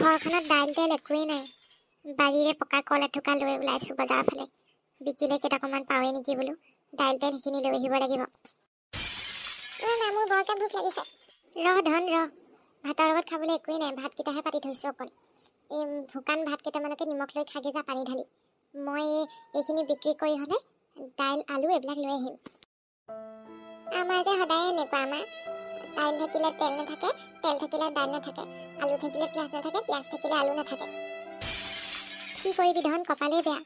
ঘৰখনত দাইলতে একোৱেই নাই বাৰীৰে পকা কল এঠোকা লৈ ওলাইছোঁ বজাৰফালে বিকিলে কেইটকামান পাওঁৱেই নেকি বোলো দাইলতে সেইখিনি লৈ আহিব লাগিব বৰকৈ ভোক লাগিছে ৰহ ধন ৰহ ভাতৰ লগত খাবলৈ একোৱেই নাই ভাতকেইটাহে পাতি থৈছোঁ অকল এই শুকান ভাত কেইটামানকে নিমখ লৈ খাগে যা পানী ঢালি মই এইখিনি বিক্ৰী কৰি হ'লে দাইল আলু এইবিলাক লৈ আহিম আমাৰ যে সদায় এনেকুৱা আমাৰ দাইল থাকিলে তেল নাথাকে তেল থাকিলে দাইল নাথাকে আলু থাকিলে পিঁয়াজ নাথাকে পিঁয়াজ থাকিলে আলু নাথাকে কি কৰিবি ধন কপালেই বেয়া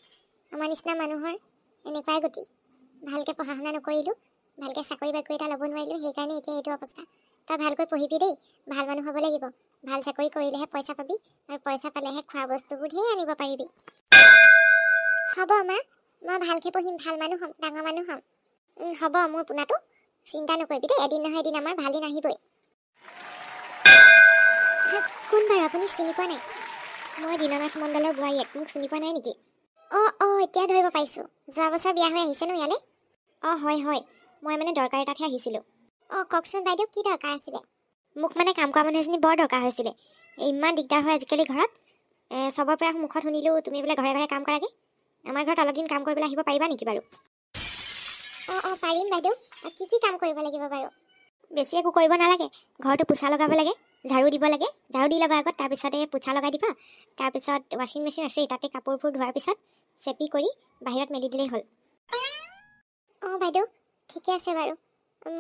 আমাৰ নিচিনা মানুহৰ এনেকুৱাই গতি ভালকৈ পঢ়া শুনা নকৰিলোঁ ভালকৈ চাকৰি বাকৰি এটা ল'ব নোৱাৰিলোঁ সেইকাৰণে এতিয়া এইটো অৱস্থা তই ভালকৈ পঢ়িবি দেই ভাল মানুহ হ'ব লাগিব ভাল চাকৰি কৰিলেহে পইচা পাবি আৰু পইচা পালেহে খোৱা বস্তুবোৰ ঢেৰ আনিব পাৰিবি হ'ব মা মই ভালকৈ পঢ়িম ভাল মানুহ হ'ম ডাঙৰ মানুহ হ'ম হ'ব মোৰ পোনাটো চিন্তা নকৰিবি দেই এদিন নহয় এদিন আমাৰ ভাল দিন আহিবই কোন বাৰু আপুনি চিনি পোৱা নাই মই দীননাথ মণ্ডলৰ বোৱাৰীয়েক মোক চিনি পোৱা নাই নেকি অঁ অঁ এতিয়া ধৰিব পাৰিছোঁ যোৱা বছৰ বিয়া হৈ আহিছে ন ইয়ালৈ অঁ হয় হয় মই মানে দৰকাৰ এটাতহে আহিছিলোঁ অঁ কওকচোন বাইদেউ কি দৰকাৰ আছিলে মোক মানে কাম কৰা মানুহ এজনী বৰ দৰকাৰ হৈছিলে ইমান দিগদাৰ হয় আজিকালি ঘৰত চবৰ পৰা মুখত শুনিলোঁ তুমি বোলে ঘৰে ঘৰে কাম কৰাগৈ আমাৰ ঘৰত অলপ দিন কাম কৰিবলৈ আহিব পাৰিবা নেকি বাৰু অঁ অঁ পাৰিম বাইদেউ কি কি কাম কৰিব লাগিব বাৰু বেছি একো কৰিব নালাগে ঘৰটো পোচা লগাব লাগে ঝাৰু দিব লাগে ঝাৰু দি ল'বা আগত তাৰপিছতে পোচা লগাই দিবা তাৰপিছত ৱাশ্বিং মেচিন আছেই তাতে কাপোৰবোৰ ধোৱাৰ পিছত চেপি কৰি বাহিৰত মেলি দিলেই হ'ল অঁ বাইদেউ ঠিকে আছে বাৰু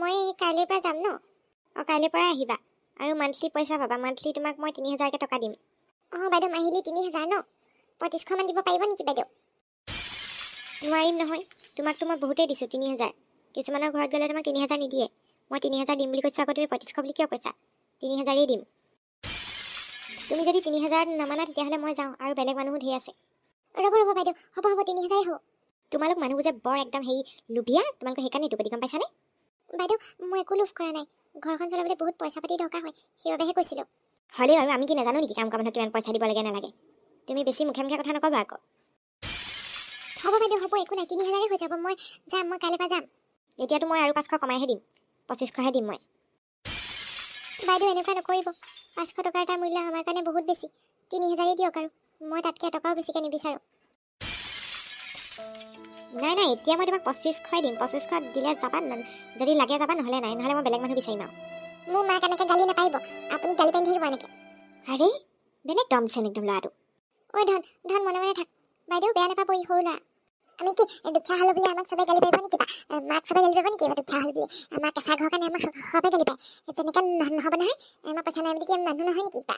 মই কাইলৈৰ পৰা যাম ন অঁ কাইলৈৰ পৰাই আহিবা আৰু মান্থলি পইচা পাবা মান্থলি তোমাক মই তিনি হাজাৰকৈ টকা দিম অঁ বাইদেউ মাহিলী তিনি হাজাৰ ন পঁয়ত্ৰিছশমান দিব পাৰিব নেকি বাইদেউ নোৱাৰিম নহয় তোমাকতো মই বহুতেই দিছোঁ তিনি হাজাৰ কিছুমানৰ ঘৰত গ'লে তোমাক তিনি হাজাৰ নিদিয়ে মই তিনি হাজাৰ দিম বুলি কৈছোঁ আকৌ তুমি পঁয়ত্ৰিছশ বুলি কিয় কৈছা তিনি হাজাৰেই দিম তুমি যদি তিনি হাজাৰ নামানা তেতিয়াহ'লে মই যাওঁ আৰু বেলেগ মানুহো ধেৰ আছে ৰ'ব ৰ'ব বাইদেউ হ'ব হ'ব তিনি হাজাৰেই হ'ব তোমালোক মানুহ যে বৰ একদম হেৰি লোভিয়া তোমালোকৰ সেইকাৰণে এইটো গতিকম পাইছানে বাইদেউ মই একো লোভ কৰা নাই ঘৰখন চলাবলৈ বহুত পইচা পাতি দৰকাৰ হয় সেইবাবেহে কৈছিলোঁ হ'লেও আৰু আমি কি নাজানো নেকি কাম কামত কিমান পইচা দিব লাগে নালাগে তুমি বেছি মুখে মুখে কথা নক'বা আকৌ হ'ব বাইদেউ হ'ব একো নাই তিনি হাজাৰেই হৈ যাব মই যাম মই কাইলৈ পৰা যাম এতিয়াতো মই আৰু পাঁচশ কমাইহে দিম পঁচিছশহে দিম মই বাইদেউ এনেকুৱা নকৰিব পাঁচশ টকাৰ এটা মূল্য আমাৰ কাৰণে বহুত বেছি তিনি হেজাৰেই দিয়ক আৰু মই তাতকৈ এটকাও বেছিকৈ নিবিচাৰোঁ নাই নাই এতিয়া মই তোমাক পঁচিছশই দিম পঁচিছশ দিলে যাবা যদি লাগে যাবা নহ'লে নাই নহ'লে মই বেলেগ মানুহ বিচাৰিম আৰু মোৰ মাক এনেকৈ গালি নাপাৰিব আপুনি গালি পেন থাকিব এনেকৈ আৰে বেলেগ দম চেন একদম ল'ৰাটো ঐ ধন ধন মনে মনে থাক বাইদেউ বেয়া নাপাবই সৰু ল'ৰা আমি কি দুখীয়া হ'লো বুলি আমাক চবেই গালি পাৰিব নেকি বা মাক চবেই গালি পাৰিব নেকি এইবাৰ দুখীয়া হ'লো বুলি আমাৰ কেঁচা ঘৰৰ কাৰণে আমাক সবেই গালি পায় তেনেকৈ নহ'ব নহয় আমাৰ পইচা নাই বুলি কি আমি মানুহ নহয় নেকি বা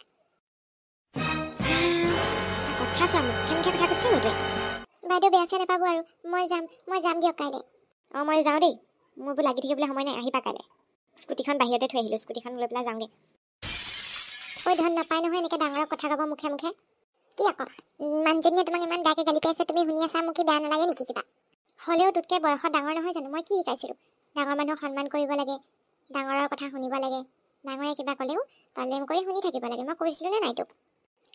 বাইদেউ বেয়া চেয়া নাপাব আৰু মই যাম মই যাম দিয়ক কাইলৈ অঁ মই যাওঁ দেই মোৰ বোলো লাগি থাকিবলৈ সময় নাই আহিবা কাইলৈ স্কুটিখন বাহিৰতে থৈ আহিলোঁ স্কুটিখন লৈ পেলাই যাওঁগৈ ঐ ধন নাপায় নহয় এনেকৈ ডাঙৰক কথা ক'ব মুখে মুখে কি অকবা মানুহজনীয়ে তোমাক ইমান বেয়াকৈ গালি পাইছে তুমি শুনি আছা মোক কি বেয়া নালাগে নেকি কিবা হ'লেও তোতকৈ বয়সত ডাঙৰ নহয় জানো মই কি শিকাইছিলোঁ ডাঙৰ মানুহক সন্মান কৰিব লাগে ডাঙৰৰ কথা শুনিব লাগে ডাঙৰে কিবা ক'লেও তলেম কৰি শুনি থাকিব লাগে মই কৈছিলোঁ নে নাই তোক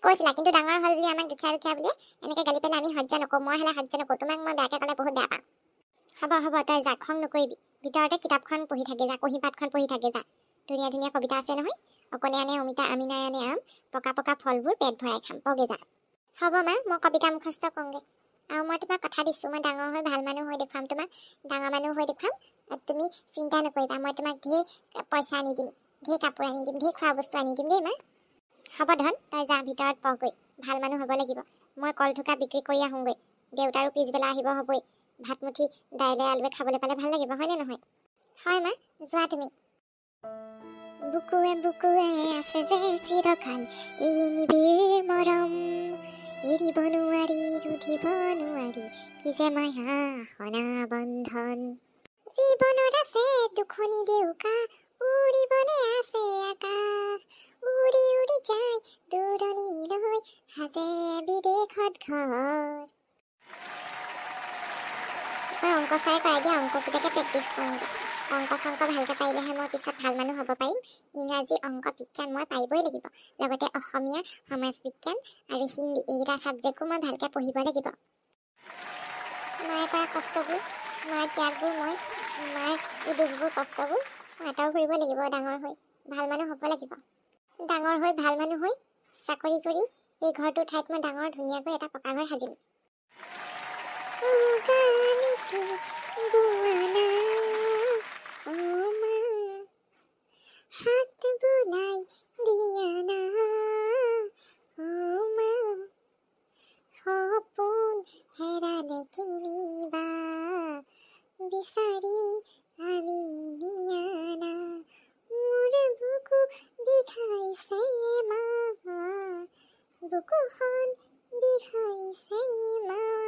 কৈছিলা কিন্তু ডাঙৰ হ'ল বুলি আমাক দুখীয়া দুখীয়া বুলি এনেকৈ গালি পেলাই আমি সহ্য নকওঁ মই হ'লে সহ্য নকওঁ তোমাক মই বেয়াকৈ ক'লে বহুত বেয়া পাওঁ হ'ব হ'ব তই যা খং নকৰিবি ভিতৰতে কিতাপখন পঢ়ি থাকি যা কুঁহিপাতখন পঢ়ি থাকি যা ধুনীয়া ধুনীয়া কবিতা আছে নহয় অকণে আনে অমিতা আমিনাই আনে আম পকা পকা ফলবোৰ পেট ভৰাই খাম পগেজা হ'ব মা মই কবিতা মুখস্থ কওঁগৈ আৰু মই তোমাক কথা দিছোঁ মই ডাঙৰ হৈ ভাল মানুহ হৈ দেখুৱাম তোমাক ডাঙৰ মানুহ হৈ দেখুৱাম তুমি চিন্তা নকৰিবা মই তোমাক ঢেৰ পইচা আনি দিম ঢেৰ কাপোৰ আনি দিম ঢেৰ খোৱা বস্তু আনি দিম দেই মা হ'ব ধন তই যা ভিতৰত পগৈ ভাল মানুহ হ'ব লাগিব মই কল ঢোকা বিক্ৰী কৰি আহোঁগৈ দেউতাৰো পিছবেলা আহিব হ'বই ভাতমুঠি দাইলে আলুৱে খাবলৈ পালে ভাল লাগিব হয়নে নহয় হয় মা যোৱা তুমি Bukuen bukue asaze zirokan Iini bir morom Iri bonu ari ruti bonu ari Kize maya hona bondhon Zibonor ase dukhoni deuka Uri bone ase aka Uri uri jai duroni iloi Haze bide khod khod মই অংক চাই পাই দিয়া অংককেইটাকে practice কৰোঁগৈ অংক চংক ভালকৈ পাৰিলেহে মই পিছত ভাল মানুহ হ'ব পাৰিম ইংৰাজী অংক বিজ্ঞান মই পাৰিবই লাগিব লগতে অসমীয়া সমাজ বিজ্ঞান আৰু হিন্দী এইকেইটা ছাবজেক্টো মই ভালকৈ পঢ়িব লাগিব মাৰ কৰা কষ্টবোৰ মাৰ ত্যাগবোৰ মই মাৰ এই দুখবোৰ কষ্টবোৰ মই আঁতৰ ফুৰিব লাগিব ডাঙৰ হৈ ভাল মানুহ হ'ব লাগিব ডাঙৰ হৈ ভাল মানুহ হৈ চাকৰি কৰি এই ঘৰটোৰ ঠাইত মই ডাঙৰ ধুনীয়াকৈ এটা পকা ঘৰ সাজিম দিখাইছে মা ৰুকুখন দিখাইছে মা